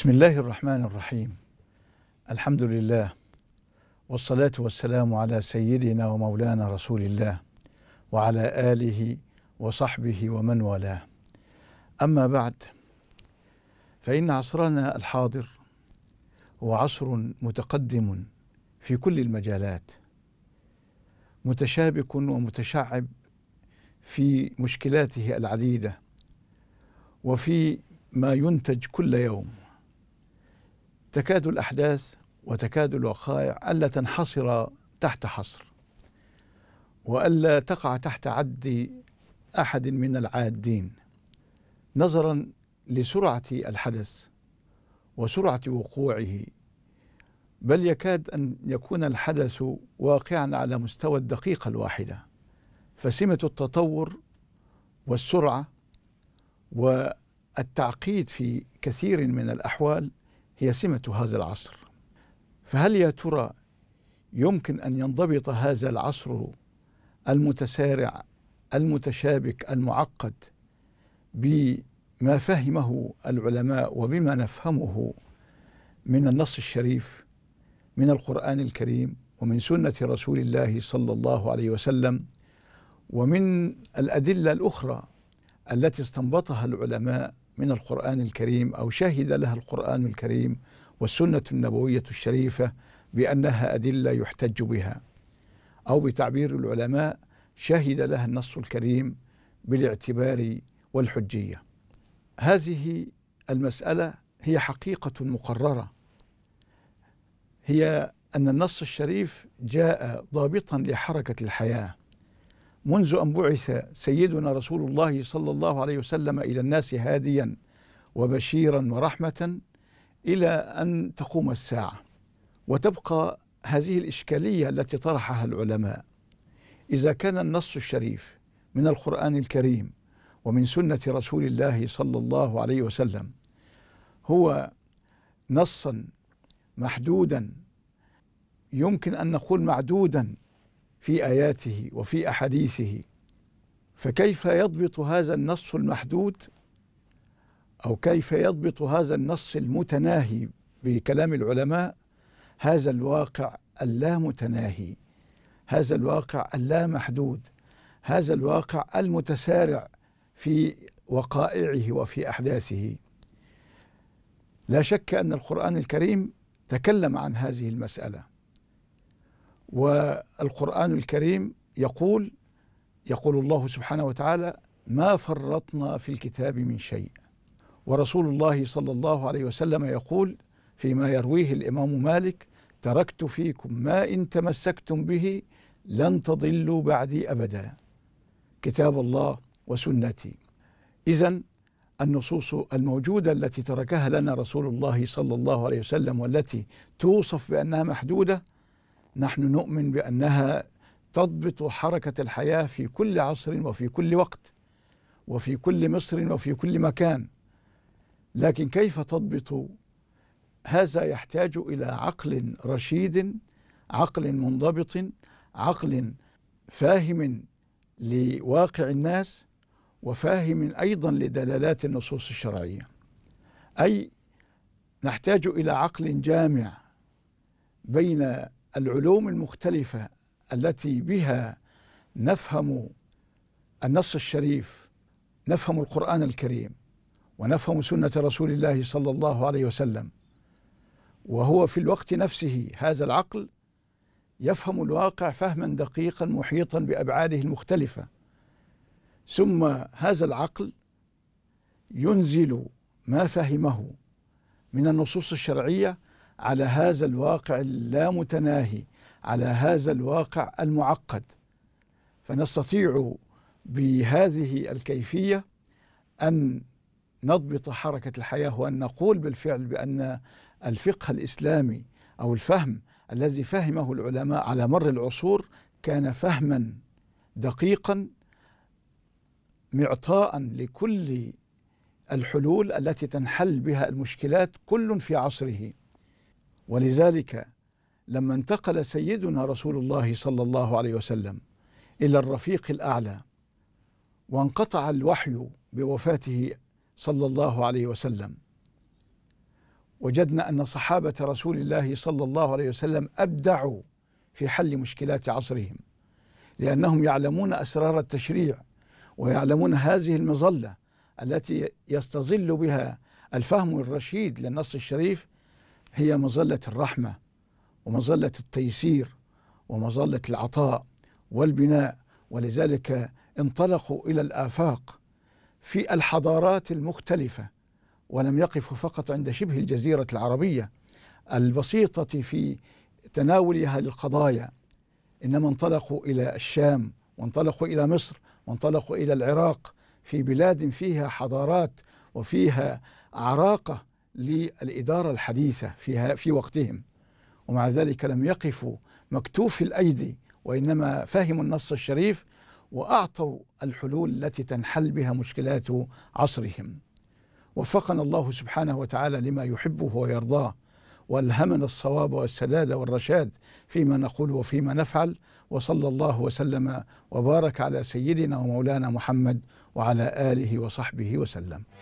بسم الله الرحمن الرحيم الحمد لله والصلاة والسلام على سيدنا ومولانا رسول الله وعلى آله وصحبه ومن والاه أما بعد فإن عصرنا الحاضر هو عصر متقدم في كل المجالات متشابك ومتشعب في مشكلاته العديدة وفي ما ينتج كل يوم تكاد الأحداث وتكاد الوقائع ألا تنحصر تحت حصر وألا تقع تحت عد أحد من العادين نظرا لسرعة الحدث وسرعة وقوعه بل يكاد أن يكون الحدث واقعا على مستوى الدقيقة الواحدة فسمة التطور والسرعة والتعقيد في كثير من الأحوال هي سمة هذا العصر فهل يا ترى يمكن أن ينضبط هذا العصر المتسارع المتشابك المعقد بما فهمه العلماء وبما نفهمه من النص الشريف من القرآن الكريم ومن سنة رسول الله صلى الله عليه وسلم ومن الأدلة الأخرى التي استنبطها العلماء من القرآن الكريم أو شهد لها القرآن الكريم والسنة النبوية الشريفة بأنها أدلة يحتج بها أو بتعبير العلماء شهد لها النص الكريم بالاعتبار والحجية هذه المسألة هي حقيقة مقررة هي أن النص الشريف جاء ضابطا لحركة الحياة منذ أن بعث سيدنا رسول الله صلى الله عليه وسلم إلى الناس هاديا وبشيرا ورحمة إلى أن تقوم الساعة وتبقى هذه الإشكالية التي طرحها العلماء إذا كان النص الشريف من القرآن الكريم ومن سنة رسول الله صلى الله عليه وسلم هو نصا محدودا يمكن أن نقول معدودا في اياته وفي احاديثه فكيف يضبط هذا النص المحدود او كيف يضبط هذا النص المتناهي بكلام العلماء هذا الواقع اللامتناهي هذا الواقع اللامحدود هذا الواقع المتسارع في وقائعه وفي احداثه لا شك ان القران الكريم تكلم عن هذه المساله والقرآن الكريم يقول يقول الله سبحانه وتعالى ما فرطنا في الكتاب من شيء ورسول الله صلى الله عليه وسلم يقول فيما يرويه الإمام مالك تركت فيكم ما إن تمسكتم به لن تضلوا بعدي أبدا كتاب الله وسنتي إذا النصوص الموجودة التي تركها لنا رسول الله صلى الله عليه وسلم والتي توصف بأنها محدودة نحن نؤمن بأنها تضبط حركة الحياة في كل عصر وفي كل وقت وفي كل مصر وفي كل مكان لكن كيف تضبط هذا يحتاج إلى عقل رشيد عقل منضبط عقل فاهم لواقع الناس وفاهم أيضا لدلالات النصوص الشرعية أي نحتاج إلى عقل جامع بين العلوم المختلفة التي بها نفهم النص الشريف نفهم القرآن الكريم ونفهم سنة رسول الله صلى الله عليه وسلم وهو في الوقت نفسه هذا العقل يفهم الواقع فهما دقيقا محيطا بأبعاده المختلفة ثم هذا العقل ينزل ما فهمه من النصوص الشرعيه على هذا الواقع اللامتناهي على هذا الواقع المعقد فنستطيع بهذه الكيفية أن نضبط حركة الحياة وأن نقول بالفعل بأن الفقه الإسلامي أو الفهم الذي فهمه العلماء على مر العصور كان فهما دقيقا معطاء لكل الحلول التي تنحل بها المشكلات كل في عصره ولذلك لما انتقل سيدنا رسول الله صلى الله عليه وسلم إلى الرفيق الأعلى وانقطع الوحي بوفاته صلى الله عليه وسلم وجدنا أن صحابة رسول الله صلى الله عليه وسلم أبدعوا في حل مشكلات عصرهم لأنهم يعلمون أسرار التشريع ويعلمون هذه المظلة التي يستظل بها الفهم الرشيد للنص الشريف هي مظلة الرحمة ومظلة التيسير ومظلة العطاء والبناء ولذلك انطلقوا إلى الآفاق في الحضارات المختلفة ولم يقفوا فقط عند شبه الجزيرة العربية البسيطة في تناولها للقضايا إنما انطلقوا إلى الشام وانطلقوا إلى مصر وانطلقوا إلى العراق في بلاد فيها حضارات وفيها عراقة للإدارة الحديثة في في وقتهم ومع ذلك لم يقفوا مكتوف الأيدي وإنما فهموا النص الشريف وأعطوا الحلول التي تنحل بها مشكلات عصرهم وفقنا الله سبحانه وتعالى لما يحبه ويرضاه والهمنا الصواب والسداد والرشاد فيما نقول وفيما نفعل وصلى الله وسلم وبارك على سيدنا ومولانا محمد وعلى اله وصحبه وسلم